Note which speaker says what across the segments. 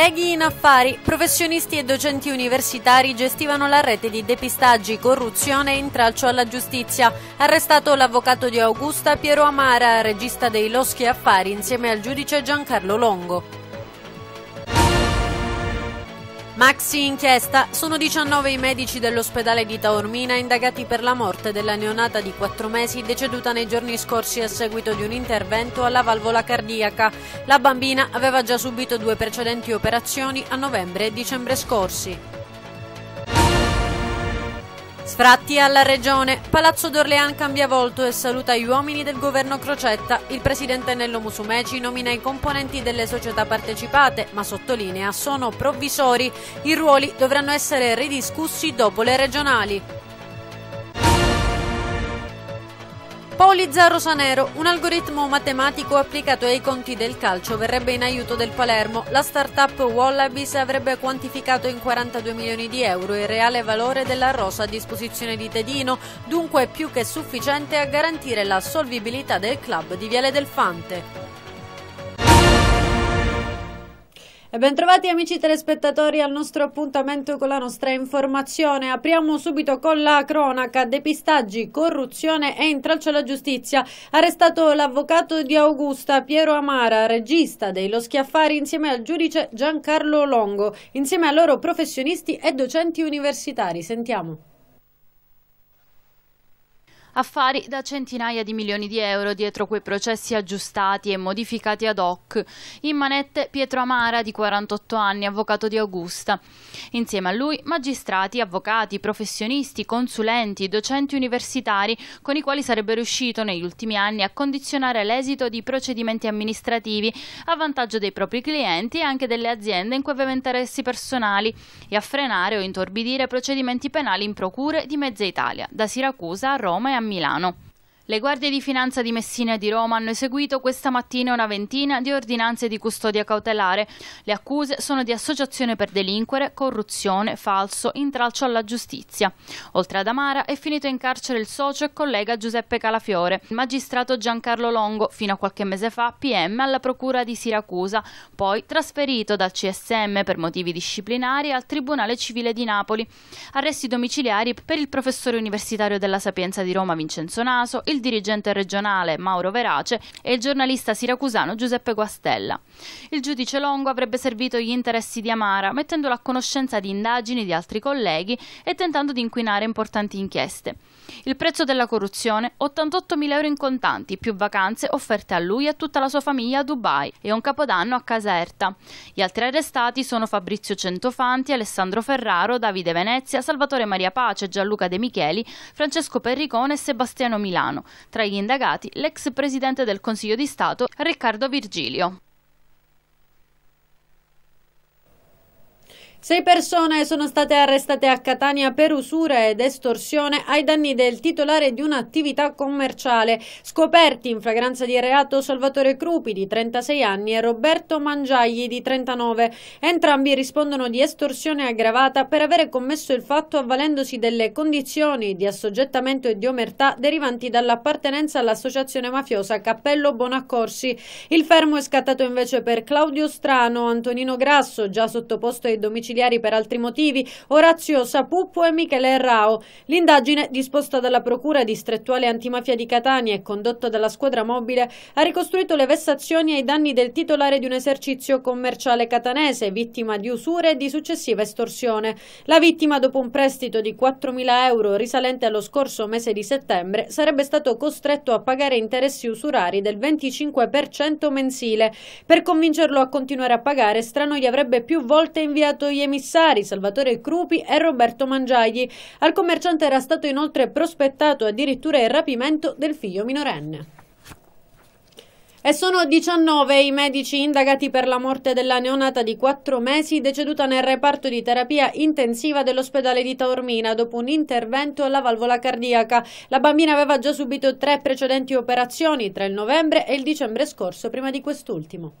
Speaker 1: Colleghi in affari, professionisti e docenti universitari gestivano la rete di depistaggi, corruzione e intralcio alla giustizia. Arrestato l'avvocato di Augusta Piero Amara, regista dei Loschi Affari, insieme al giudice Giancarlo Longo. Maxi inchiesta, sono 19 i medici dell'ospedale di Taormina indagati per la morte della neonata di 4 mesi deceduta nei giorni scorsi a seguito di un intervento alla valvola cardiaca. La bambina aveva già subito due precedenti operazioni a novembre e dicembre scorsi. Sfratti alla regione, Palazzo d'Orlean cambia volto e saluta gli uomini del governo Crocetta. Il presidente Nello Musumeci nomina i componenti delle società partecipate, ma sottolinea sono provvisori. I ruoli dovranno essere ridiscussi dopo le regionali. Polizza Rosanero, un algoritmo matematico applicato ai conti del calcio, verrebbe in aiuto del Palermo. La startup Wallabies avrebbe quantificato in 42 milioni di euro il reale valore della rosa a disposizione di Tedino, dunque più che sufficiente a garantire la solvibilità del club di Viale del Fante. E bentrovati amici telespettatori al nostro appuntamento con la nostra informazione. Apriamo subito con la cronaca. Depistaggi, corruzione e intralcio alla giustizia. Arrestato l'avvocato di Augusta Piero Amara, regista dei Lo Schiaffari insieme al giudice Giancarlo Longo, insieme a loro professionisti e docenti universitari. Sentiamo
Speaker 2: affari da centinaia di milioni di euro dietro quei processi aggiustati e modificati ad hoc. In manette Pietro Amara, di 48 anni, avvocato di Augusta. Insieme a lui magistrati, avvocati, professionisti, consulenti, docenti universitari, con i quali sarebbe riuscito negli ultimi anni a condizionare l'esito di procedimenti amministrativi a vantaggio dei propri clienti e anche delle aziende in cui aveva interessi personali e a frenare o intorbidire procedimenti penali in procure di mezza Italia, da Siracusa a Roma e a Milano. Milano. Le guardie di finanza di Messina e di Roma hanno eseguito questa mattina una ventina di ordinanze di custodia cautelare. Le accuse sono di associazione per delinquere, corruzione, falso, intralcio alla giustizia. Oltre ad Amara è finito in carcere il socio e collega Giuseppe Calafiore, magistrato Giancarlo Longo, fino a qualche mese fa PM alla procura di Siracusa, poi trasferito dal CSM per motivi disciplinari al Tribunale Civile di Napoli. Arresti domiciliari per il professore universitario della Sapienza di Roma Vincenzo Naso, il il dirigente regionale Mauro Verace e il giornalista siracusano Giuseppe Guastella. Il giudice Longo avrebbe servito gli interessi di Amara, mettendolo a conoscenza di indagini di altri colleghi e tentando di inquinare importanti inchieste. Il prezzo della corruzione, 88.000 euro in contanti, più vacanze offerte a lui e a tutta la sua famiglia a Dubai e un capodanno a Caserta. Gli altri arrestati sono Fabrizio Centofanti, Alessandro Ferraro, Davide Venezia, Salvatore Maria Pace, Gianluca De Micheli, Francesco Perricone e Sebastiano Milano, tra gli indagati l'ex presidente del Consiglio di Stato Riccardo Virgilio. Sei persone sono state
Speaker 1: arrestate a Catania per usura ed estorsione ai danni del titolare di un'attività commerciale, scoperti in flagranza di reato Salvatore Crupi di 36 anni e Roberto Mangiagli di 39. Entrambi rispondono di estorsione aggravata per avere commesso il fatto avvalendosi delle condizioni di assoggettamento e di omertà derivanti dall'appartenenza all'associazione mafiosa Cappello Bonaccorsi. Il fermo è scattato invece per Claudio Strano, Antonino Grasso, già sottoposto ai domicili domiciliari per altri motivi Orazio Sapuppo e Michele Errao. L'indagine, disposta dalla Procura distrettuale antimafia di Catania e condotta dalla squadra mobile, ha ricostruito le vessazioni ai danni del titolare di un esercizio commerciale catanese, vittima di usure e di successiva estorsione. La vittima, dopo un prestito di 4.000 euro risalente allo scorso mese di settembre, sarebbe stato costretto a pagare interessi usurari del 25% mensile. Per convincerlo a continuare a pagare, Strano gli avrebbe più volte inviato gli emissari Salvatore Crupi e Roberto Mangiagli. Al commerciante era stato inoltre prospettato addirittura il rapimento del figlio minorenne. E sono 19 i medici indagati per la morte della neonata di 4 mesi deceduta nel reparto di terapia intensiva dell'ospedale di Taormina dopo un intervento alla valvola cardiaca. La bambina aveva già subito tre precedenti operazioni tra il novembre e il dicembre scorso prima di quest'ultimo.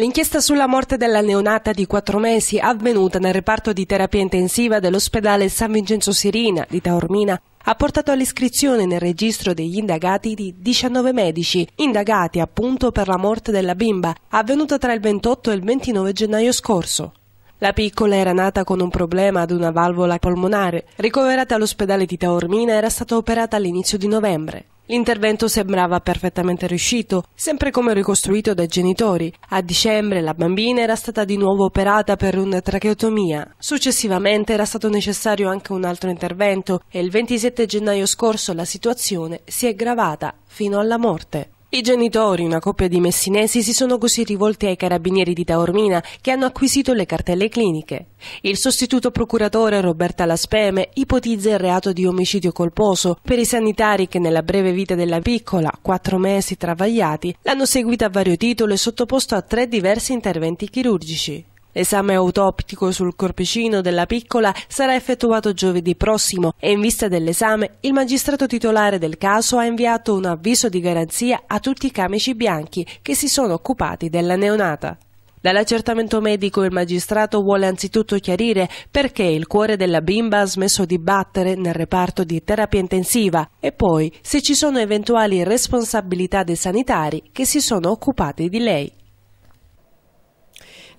Speaker 3: L'inchiesta sulla morte della neonata di 4 mesi avvenuta nel reparto di terapia intensiva dell'ospedale San Vincenzo Sirina di Taormina ha portato all'iscrizione nel registro degli indagati di 19 medici, indagati appunto per la morte della bimba, avvenuta tra il 28 e il 29 gennaio scorso. La piccola era nata con un problema ad una valvola polmonare. Ricoverata all'ospedale di Taormina era stata operata all'inizio di novembre. L'intervento sembrava perfettamente riuscito, sempre come ricostruito dai genitori. A dicembre la bambina era stata di nuovo operata per una tracheotomia. Successivamente era stato necessario anche un altro intervento e il 27 gennaio scorso la situazione si è aggravata fino alla morte. I genitori, una coppia di messinesi, si sono così rivolti ai carabinieri di Taormina che hanno acquisito le cartelle cliniche. Il sostituto procuratore Roberta Laspeme ipotizza il reato di omicidio colposo per i sanitari che nella breve vita della piccola, quattro mesi travagliati, l'hanno seguita a vario titolo e sottoposto a tre diversi interventi chirurgici. L'esame autoptico sul corpicino della piccola sarà effettuato giovedì prossimo e in vista dell'esame il magistrato titolare del caso ha inviato un avviso di garanzia a tutti i camici bianchi che si sono occupati della neonata. Dall'accertamento medico il magistrato vuole anzitutto chiarire perché il cuore della bimba ha smesso di battere nel reparto di terapia intensiva e poi se ci sono eventuali responsabilità dei sanitari che si sono occupati di lei.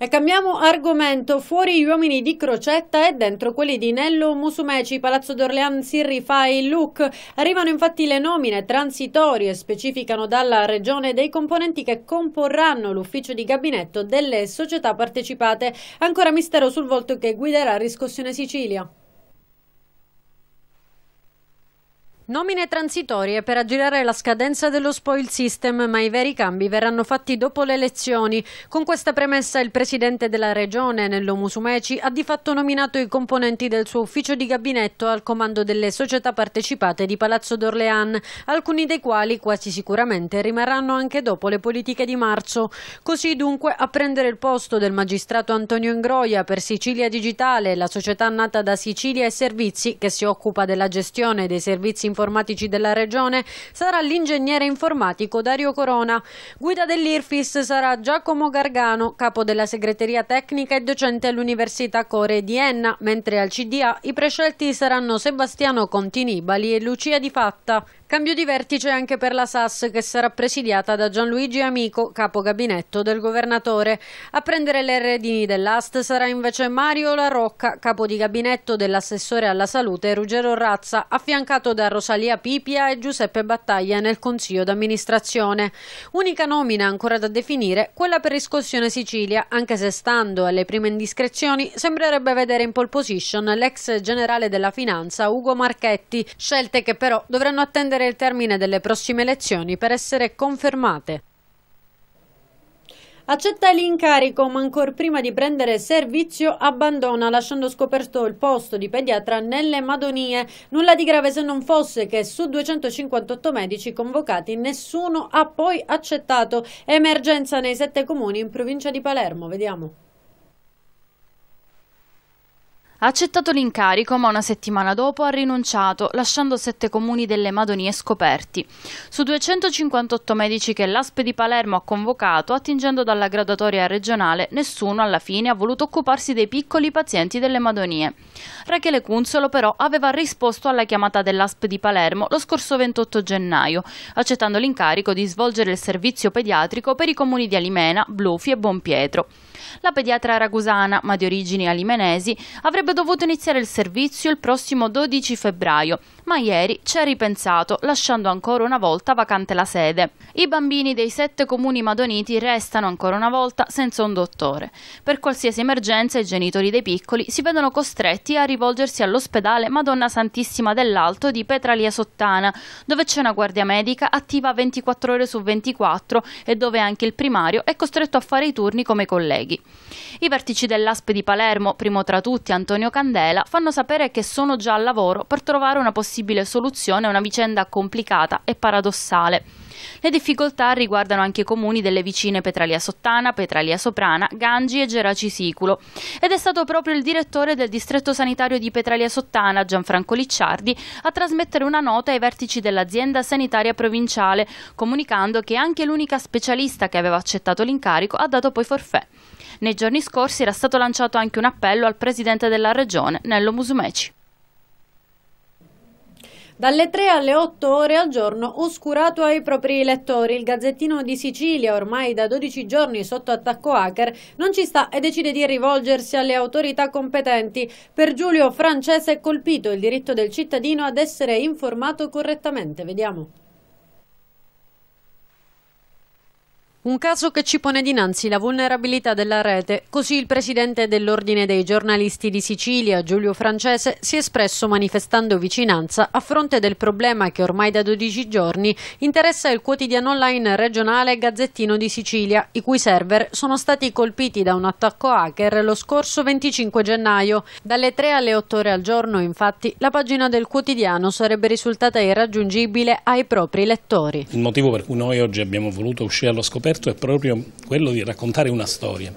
Speaker 1: E cambiamo argomento, fuori gli uomini di Crocetta e dentro quelli di Nello Musumeci, Palazzo d'Orlean si rifà il look. Arrivano infatti le nomine transitorie, specificano dalla regione dei componenti che comporranno l'ufficio di gabinetto delle società partecipate. Ancora mistero sul volto che guiderà Riscossione Sicilia. Nomine transitorie per aggirare la scadenza dello spoil system, ma i veri cambi verranno fatti dopo le elezioni. Con questa premessa il presidente della regione, Nello Musumeci, ha di fatto nominato i componenti del suo ufficio di gabinetto al comando delle società partecipate di Palazzo d'Orléans, alcuni dei quali quasi sicuramente rimarranno anche dopo le politiche di marzo. Così dunque a prendere il posto del magistrato Antonio Ingroia per Sicilia Digitale, la società nata da Sicilia e Servizi che si occupa della gestione dei servizi informativi informatici della regione sarà l'ingegnere informatico Dario Corona. Guida dell'IRFIS sarà Giacomo Gargano, capo della segreteria tecnica e docente all'Università Core di Enna, mentre al CDA i prescelti saranno Sebastiano Continibali e Lucia Di Fatta. Cambio di vertice anche per la SAS che sarà presidiata da Gianluigi Amico, capo gabinetto del governatore. A prendere le redini dell'AST sarà invece Mario La Rocca, capo di gabinetto dell'assessore alla salute Ruggero Razza, affiancato da Rosalia Pipia e Giuseppe Battaglia nel consiglio d'amministrazione. Unica nomina ancora da definire, quella per riscossione Sicilia, anche se stando alle prime indiscrezioni sembrerebbe vedere in pole position l'ex generale della finanza Ugo Marchetti, scelte che però dovranno attendere attendere il termine delle prossime elezioni per essere confermate. Accetta l'incarico, ma ancora prima di prendere servizio abbandona, lasciando scoperto il posto di pediatra nelle Madonie. Nulla di grave se non fosse che su 258 medici convocati nessuno ha poi accettato. Emergenza nei sette comuni in provincia di Palermo. Vediamo.
Speaker 2: Ha accettato l'incarico, ma una settimana dopo ha rinunciato, lasciando sette comuni delle Madonie scoperti. Su 258 medici che l'ASP di Palermo ha convocato, attingendo dalla graduatoria regionale, nessuno alla fine ha voluto occuparsi dei piccoli pazienti delle Madonie. Rachele Cunzolo però aveva risposto alla chiamata dell'ASP di Palermo lo scorso 28 gennaio, accettando l'incarico di svolgere il servizio pediatrico per i comuni di Alimena, Blufi e Bonpietro. La pediatra ragusana, ma di origini alimenesi, avrebbe dovuto iniziare il servizio il prossimo 12 febbraio, ma ieri ci ha ripensato, lasciando ancora una volta vacante la sede. I bambini dei sette comuni madoniti restano ancora una volta senza un dottore. Per qualsiasi emergenza i genitori dei piccoli si vedono costretti a rivolgersi all'ospedale Madonna Santissima dell'Alto di Petralia Sottana, dove c'è una guardia medica attiva 24 ore su 24 e dove anche il primario è costretto a fare i turni come colleghi. I vertici dell'ASP di Palermo, primo tra tutti Antonio Candela, fanno sapere che sono già al lavoro per trovare una possibilità possibile soluzione a una vicenda complicata e paradossale. Le difficoltà riguardano anche i comuni delle vicine Petralia Sottana, Petralia Soprana, Gangi e Geraci Siculo. Ed è stato proprio il direttore del distretto sanitario di Petralia Sottana, Gianfranco Licciardi, a trasmettere una nota ai vertici dell'azienda sanitaria provinciale, comunicando che anche l'unica specialista che aveva accettato l'incarico ha dato poi forfè. Nei giorni scorsi era stato lanciato anche un appello al presidente della regione, Nello Musumeci. Dalle 3 alle
Speaker 1: 8 ore al giorno oscurato ai propri lettori, il Gazzettino di Sicilia, ormai da 12 giorni sotto attacco hacker, non ci sta e decide di rivolgersi alle autorità competenti. Per Giulio Francese è colpito il diritto del cittadino ad essere informato correttamente. Vediamo. Un caso che ci pone dinanzi la vulnerabilità della rete, così il presidente dell'Ordine dei giornalisti di Sicilia, Giulio Francese, si è espresso manifestando vicinanza a fronte del problema che ormai da 12 giorni interessa il quotidiano online regionale Gazzettino di Sicilia, i cui server sono stati colpiti da un attacco hacker lo scorso 25 gennaio. Dalle 3 alle 8 ore al giorno, infatti, la pagina del quotidiano sarebbe risultata irraggiungibile ai propri lettori.
Speaker 3: Il motivo per cui noi oggi abbiamo voluto uscire allo scoperto esperto è proprio quello di raccontare una storia.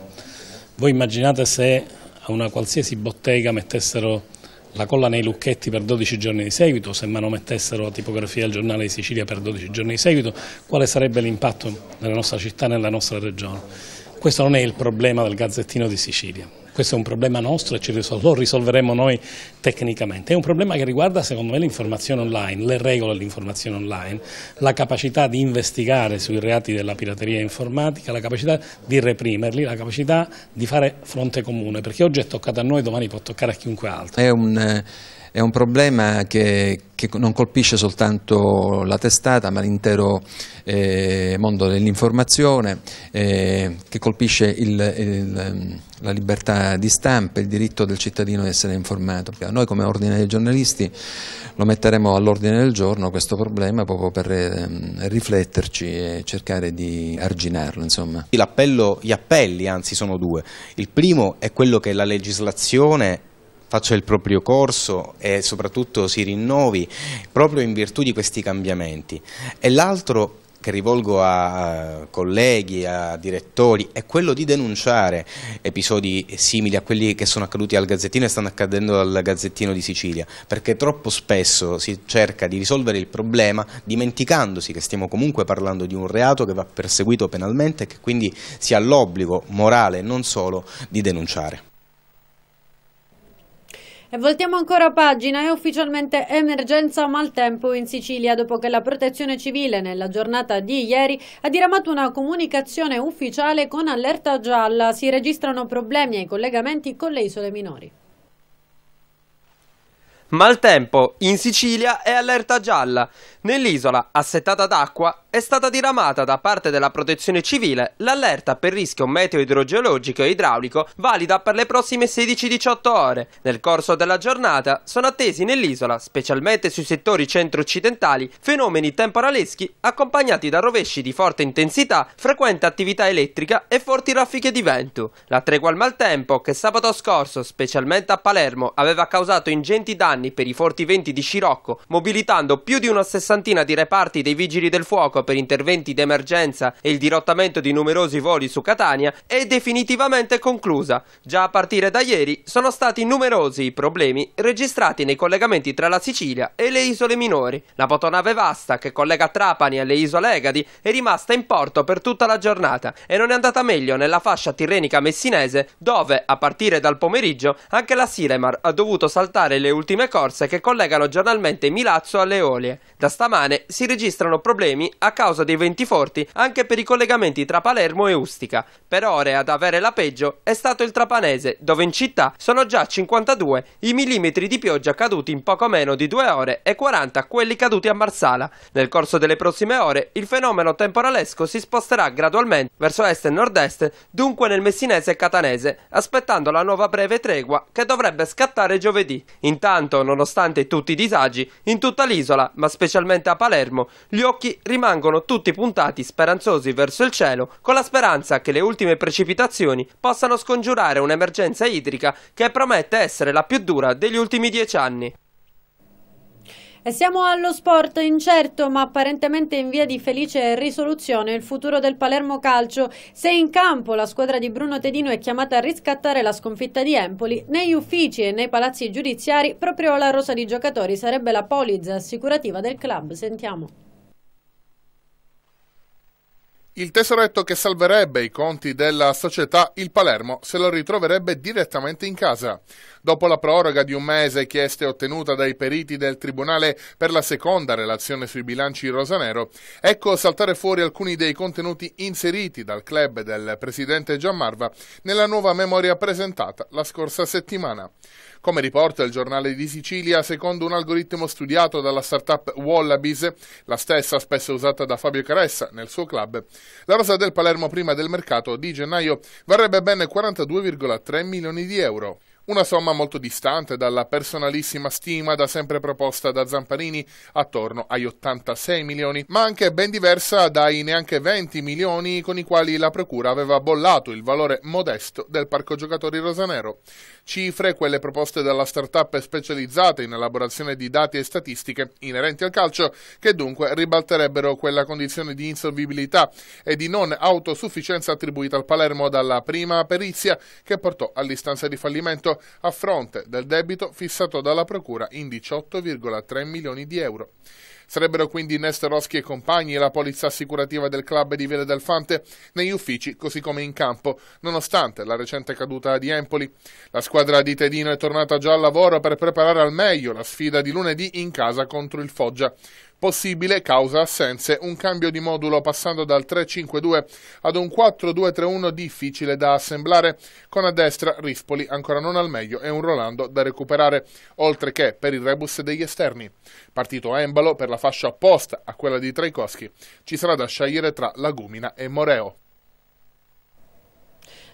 Speaker 3: Voi immaginate se a una qualsiasi bottega mettessero la colla nei lucchetti per 12 giorni di seguito, se manomettessero la tipografia del giornale di Sicilia per 12 giorni di seguito, quale sarebbe l'impatto nella nostra città, nella nostra regione? Questo non è il problema del Gazzettino di Sicilia questo è un problema nostro e risol lo risolveremo noi tecnicamente. È un problema che riguarda secondo me l'informazione online, le regole dell'informazione online, la capacità di investigare sui reati della pirateria informatica, la capacità di reprimerli, la capacità di fare fronte comune, perché oggi è toccato a noi, domani può toccare a chiunque altro.
Speaker 4: Eh, è un problema che, che non colpisce soltanto la testata ma l'intero eh, mondo dell'informazione, eh, che colpisce il, il, la libertà di stampa, il diritto del cittadino di essere informato. Noi come ordine dei giornalisti lo metteremo all'ordine del giorno questo problema proprio per eh, rifletterci e cercare di arginarlo. Insomma. gli appelli anzi sono due. Il primo è quello che la legislazione faccia il proprio corso e soprattutto si rinnovi proprio in virtù di questi cambiamenti. E l'altro che rivolgo a colleghi, a direttori, è quello di denunciare episodi simili a quelli che sono accaduti al Gazzettino e stanno accadendo al Gazzettino di Sicilia, perché troppo spesso si cerca di risolvere il problema dimenticandosi che stiamo comunque parlando di un reato che va perseguito penalmente e che quindi si ha l'obbligo morale, non solo, di denunciare.
Speaker 1: E voltiamo ancora pagina, è ufficialmente emergenza maltempo in Sicilia dopo che la protezione civile nella giornata di ieri ha diramato una comunicazione ufficiale con allerta gialla, si registrano problemi ai collegamenti con le isole minori.
Speaker 4: Maltempo, in Sicilia è allerta gialla. Nell'isola, assettata d'acqua, è stata diramata da parte della Protezione Civile l'allerta per rischio meteo idrogeologico e idraulico valida per le prossime 16-18 ore. Nel corso della giornata sono attesi nell'isola, specialmente sui settori centro-occidentali, fenomeni temporaleschi accompagnati da rovesci di forte intensità, frequente attività elettrica e forti raffiche di vento. La tregua al maltempo, che sabato scorso, specialmente a Palermo, aveva causato ingenti danni per i forti venti di Scirocco, mobilitando più di una sessantina di reparti dei vigili del fuoco per interventi d'emergenza e il dirottamento di numerosi voli su Catania è definitivamente conclusa. Già a partire da ieri sono stati numerosi i problemi registrati nei collegamenti tra la Sicilia e le isole minori. La motonave Vasta, che collega Trapani alle isole Egadi, è rimasta in porto per tutta la giornata e non è andata meglio nella fascia tirrenica messinese dove, a partire dal pomeriggio, anche la Siremar ha dovuto saltare le ultime corse che collegano giornalmente Milazzo alle Olie. Da stamane si registrano problemi a causa dei venti forti anche per i collegamenti tra Palermo e Ustica. Per ore ad avere la peggio è stato il Trapanese, dove in città sono già 52 i millimetri di pioggia caduti in poco meno di due ore e 40 quelli caduti a Marsala. Nel corso delle prossime ore il fenomeno temporalesco si sposterà gradualmente verso est e nord-est, dunque nel messinese e catanese, aspettando la nuova breve tregua che dovrebbe scattare giovedì. Intanto, nonostante tutti i disagi, in tutta l'isola, ma specialmente a Palermo, gli occhi rimangono rimangono tutti puntati speranzosi verso il cielo con la speranza che le ultime precipitazioni possano scongiurare un'emergenza idrica che promette essere la più dura degli ultimi dieci anni.
Speaker 1: E siamo allo sport incerto ma apparentemente in via di felice risoluzione il futuro del Palermo Calcio se in campo la squadra di Bruno Tedino è chiamata a riscattare la sconfitta di Empoli negli uffici e nei palazzi giudiziari proprio la rosa di giocatori sarebbe la polizza assicurativa del club, sentiamo
Speaker 5: il tesoretto che salverebbe i conti della società, il Palermo, se lo ritroverebbe direttamente in casa. Dopo la proroga di un mese chiesta e ottenuta dai periti del Tribunale per la seconda relazione sui bilanci rosanero, ecco saltare fuori alcuni dei contenuti inseriti dal club del presidente Giammarva nella nuova memoria presentata la scorsa settimana. Come riporta il giornale di Sicilia, secondo un algoritmo studiato dalla startup Wallabies, la stessa spesso usata da Fabio Caressa nel suo club, la rosa del Palermo prima del mercato di gennaio varrebbe ben 42,3 milioni di euro. Una somma molto distante dalla personalissima stima da sempre proposta da Zamparini attorno agli 86 milioni, ma anche ben diversa dai neanche 20 milioni con i quali la Procura aveva bollato il valore modesto del parco giocatori rosanero cifre quelle proposte dalla startup specializzata in elaborazione di dati e statistiche inerenti al calcio, che dunque ribalterebbero quella condizione di insolvibilità e di non autosufficienza attribuita al Palermo dalla prima perizia che portò all'istanza di fallimento a fronte del debito fissato dalla Procura in 18,3 milioni di euro. Sarebbero quindi Nesteroschi e compagni e la polizza assicurativa del club di Viale del Fante negli uffici così come in campo, nonostante la recente caduta di Empoli. La squadra di Tedino è tornata già al lavoro per preparare al meglio la sfida di lunedì in casa contro il Foggia possibile causa assenze un cambio di modulo passando dal 3-5-2 ad un 4-2-3-1 difficile da assemblare con a destra Rispoli ancora non al meglio e un Rolando da recuperare oltre che per il rebus degli esterni. Partito a Embalo per la fascia opposta a quella di Traikowski ci sarà da scegliere tra Lagumina e Moreo.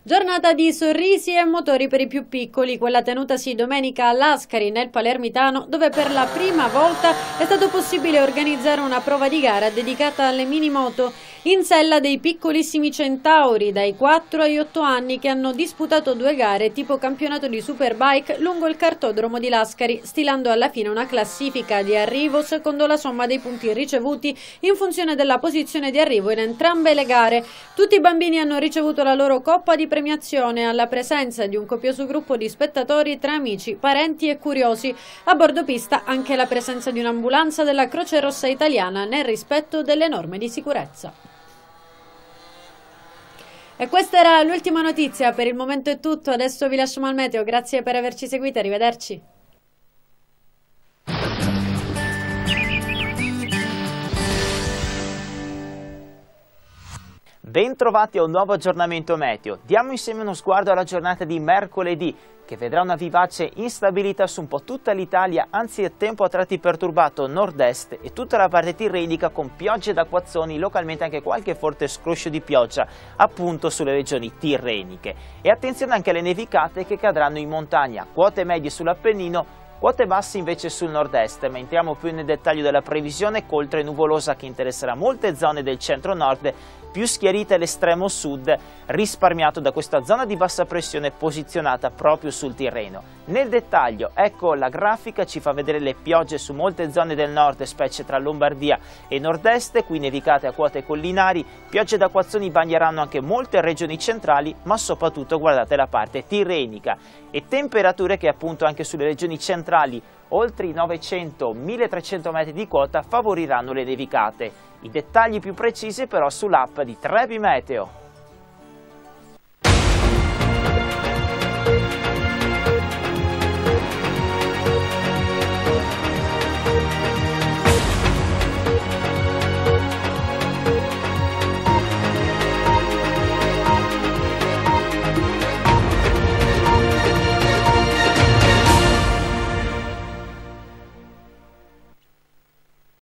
Speaker 1: Giornata di sorrisi e motori per i più piccoli, quella tenutasi domenica all'Ascari nel Palermitano, dove per la prima volta è stato possibile organizzare una prova di gara dedicata alle mini moto in sella dei piccolissimi centauri dai 4 ai 8 anni che hanno disputato due gare tipo campionato di Superbike lungo il cartodromo di Lascari, stilando alla fine una classifica di arrivo secondo la somma dei punti ricevuti in funzione della posizione di arrivo in entrambe le gare. Tutti i bambini hanno ricevuto la loro coppa di premiazione alla presenza di un copioso gruppo di spettatori tra amici, parenti e curiosi. A bordo pista anche la presenza di un'ambulanza della Croce Rossa Italiana nel rispetto delle norme di sicurezza. E questa era l'ultima notizia, per il momento è tutto, adesso vi lasciamo al meteo, grazie per averci seguito, arrivederci.
Speaker 6: Bentrovati a un nuovo aggiornamento meteo. Diamo insieme uno sguardo alla giornata di mercoledì, che vedrà una vivace instabilità su un po' tutta l'Italia, anzi il tempo a tratti perturbato nord-est e tutta la parte tirrenica con piogge ed acquazzoni, localmente anche qualche forte scroscio di pioggia, appunto sulle regioni tirreniche. E attenzione anche alle nevicate che cadranno in montagna, quote medie sull'Appennino, Quote basse invece sul nord-est, ma entriamo più nel dettaglio della previsione coltre nuvolosa che interesserà molte zone del centro-nord più schiarita l'estremo sud risparmiato da questa zona di bassa pressione posizionata proprio sul Tirreno. Nel dettaglio, ecco la grafica, ci fa vedere le piogge su molte zone del nord, specie tra Lombardia e nord-est, qui nevicate a quote collinari, piogge da acquazzoni bagneranno anche molte regioni centrali, ma soprattutto guardate la parte tirrenica e temperature che appunto anche sulle regioni centrali oltre i 900-1300 metri di quota favoriranno le nevicate. I dettagli più precisi però sull'app di Trebi Meteo.